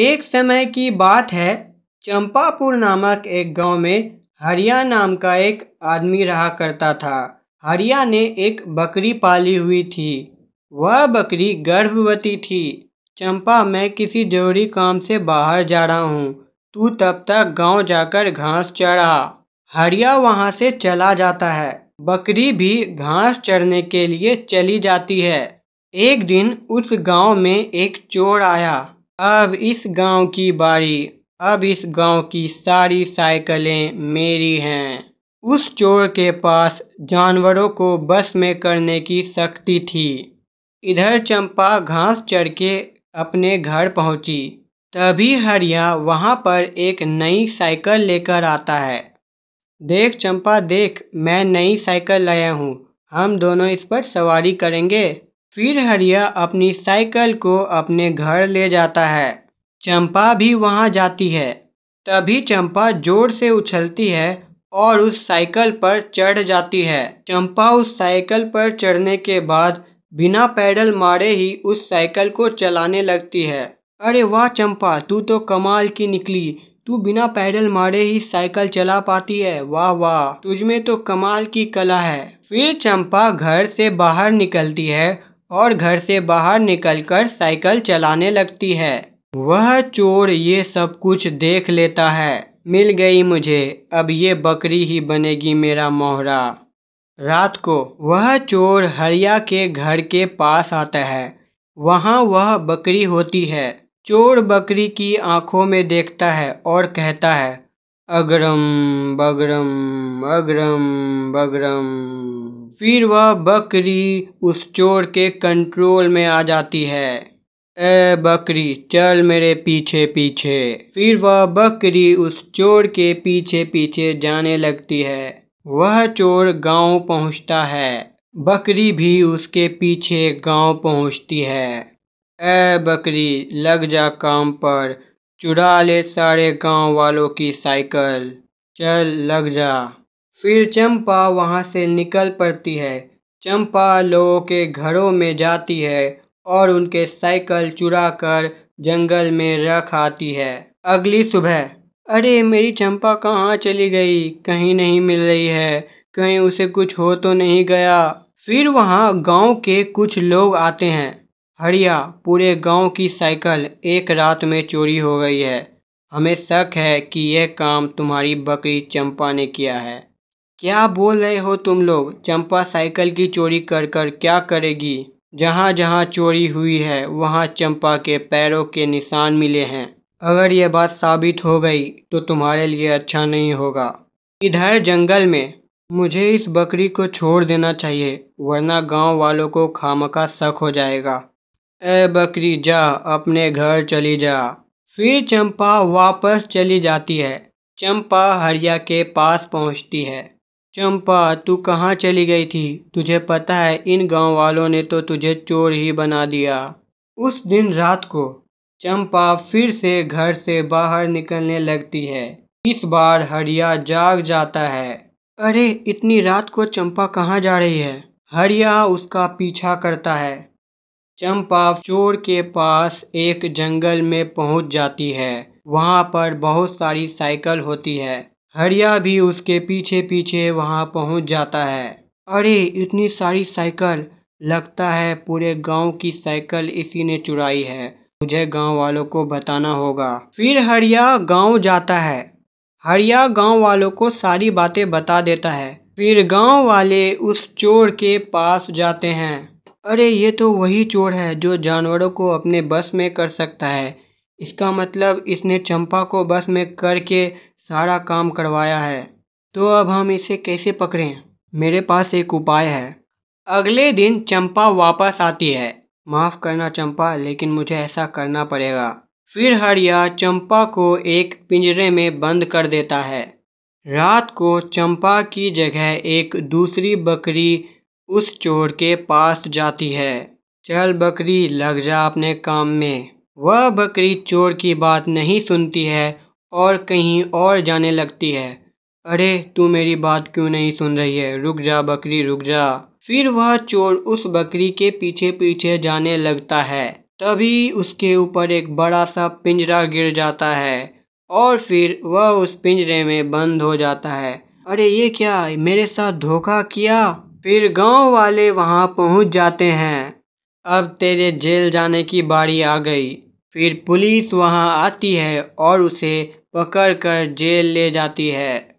एक समय की बात है चंपापुर नामक एक गांव में हरिया नाम का एक आदमी रहा करता था हरिया ने एक बकरी पाली हुई थी वह बकरी गर्भवती थी चंपा मैं किसी जरूरी काम से बाहर जा रहा हूँ तू तब तक गांव जाकर घास चढ़ा हरिया वहाँ से चला जाता है बकरी भी घास चढ़ने के लिए चली जाती है एक दिन उस गांव में एक चोर आया अब इस गांव की बारी अब इस गांव की सारी साइकिलें मेरी हैं उस चोर के पास जानवरों को बस में करने की शक्ति थी इधर चंपा घास चढ़ के अपने घर पहुंची तभी हरिया वहां पर एक नई साइकिल लेकर आता है देख चंपा देख मैं नई साइकिल लाया हूँ हम दोनों इस पर सवारी करेंगे फिर हरिया अपनी साइकिल को अपने घर ले जाता है चंपा भी वहां जाती है तभी चंपा जोर से उछलती है और उस साइकिल पर चढ़ जाती है चंपा उस साइकिल पर चढ़ने के बाद बिना पैडल मारे ही उस साइकिल को चलाने लगती है अरे वाह चंपा तू तो कमाल की निकली तू बिना पैडल मारे ही साइकिल चला पाती है वाह वाह तुझमें तो कमाल की कला है फिर चंपा घर से बाहर निकलती है और घर से बाहर निकलकर साइकिल चलाने लगती है वह चोर ये सब कुछ देख लेता है मिल गई मुझे अब ये बकरी ही बनेगी मेरा मोहरा रात को वह चोर हरिया के घर के पास आता है वहाँ वह बकरी होती है चोर बकरी की आंखों में देखता है और कहता है अगरम बगरम अगरम बगरम फिर वह बकरी उस चोर के कंट्रोल में आ जाती है ए बकरी चल मेरे पीछे पीछे फिर वह बकरी उस चोर के पीछे पीछे जाने लगती है वह चोर गांव पहुंचता है बकरी भी उसके पीछे गांव पहुंचती है ए बकरी लग जा काम पर चुरा ले सारे गांव वालों की साइकिल चल लग जा फिर चंपा वहाँ से निकल पड़ती है चंपा लोगों के घरों में जाती है और उनके साइकिल चुरा कर जंगल में रख आती है अगली सुबह अरे मेरी चंपा कहाँ चली गई कहीं नहीं मिल रही है कहीं उसे कुछ हो तो नहीं गया फिर वहाँ गांव के कुछ लोग आते हैं हरिया पूरे गांव की साइकिल एक रात में चोरी हो गई है हमें शक है कि यह काम तुम्हारी बकरी चंपा ने किया है क्या बोल रहे हो तुम लोग चंपा साइकिल की चोरी कर कर क्या करेगी जहाँ जहाँ चोरी हुई है वहाँ चंपा के पैरों के निशान मिले हैं अगर ये बात साबित हो गई तो तुम्हारे लिए अच्छा नहीं होगा इधर जंगल में मुझे इस बकरी को छोड़ देना चाहिए वरना गांव वालों को खामखा शक हो जाएगा ए बकरी जा अपने घर चली जा फिर चंपा वापस चली जाती है चंपा हरिया के पास पहुंचती है चंपा तू कहाँ चली गई थी तुझे पता है इन गांव वालों ने तो तुझे चोर ही बना दिया उस दिन रात को चंपा फिर से घर से बाहर निकलने लगती है इस बार हरिया जाग जाता है अरे इतनी रात को चंपा कहाँ जा रही है हरिया उसका पीछा करता है चंपा चोर के पास एक जंगल में पहुंच जाती है वहां पर बहुत सारी साइकिल होती है हरिया भी उसके पीछे पीछे वहाँ पहुँच जाता है अरे इतनी सारी साइकिल लगता है पूरे गांव की साइकिल इसी ने चुराई है मुझे गांव वालों को बताना होगा फिर हरिया गांव जाता है हरिया गांव वालों को सारी बातें बता देता है फिर गांव वाले उस चोर के पास जाते हैं अरे ये तो वही चोर है जो जानवरों को अपने बस में कर सकता है इसका मतलब इसने चंपा को बस में करके सारा काम करवाया है तो अब हम इसे कैसे पकड़ें मेरे पास एक उपाय है अगले दिन चंपा वापस आती है माफ़ करना चंपा लेकिन मुझे ऐसा करना पड़ेगा फिर हरिया चंपा को एक पिंजरे में बंद कर देता है रात को चंपा की जगह एक दूसरी बकरी उस चोर के पास जाती है चल बकरी लग जा अपने काम में वह बकरी चोर की बात नहीं सुनती है और कहीं और जाने लगती है अरे तू मेरी बात क्यों नहीं सुन रही है रुक जा बकरी रुक जा फिर वह चोर उस बकरी के पीछे पीछे जाने लगता है तभी उसके ऊपर एक बड़ा सा पिंजरा गिर जाता है और फिर वह उस पिंजरे में बंद हो जाता है अरे ये क्या मेरे साथ धोखा किया फिर गांव वाले वहां पहुंच जाते हैं अब तेरे जेल जाने की बारी आ गई फिर पुलिस वहां आती है और उसे पकड़ कर जेल ले जाती है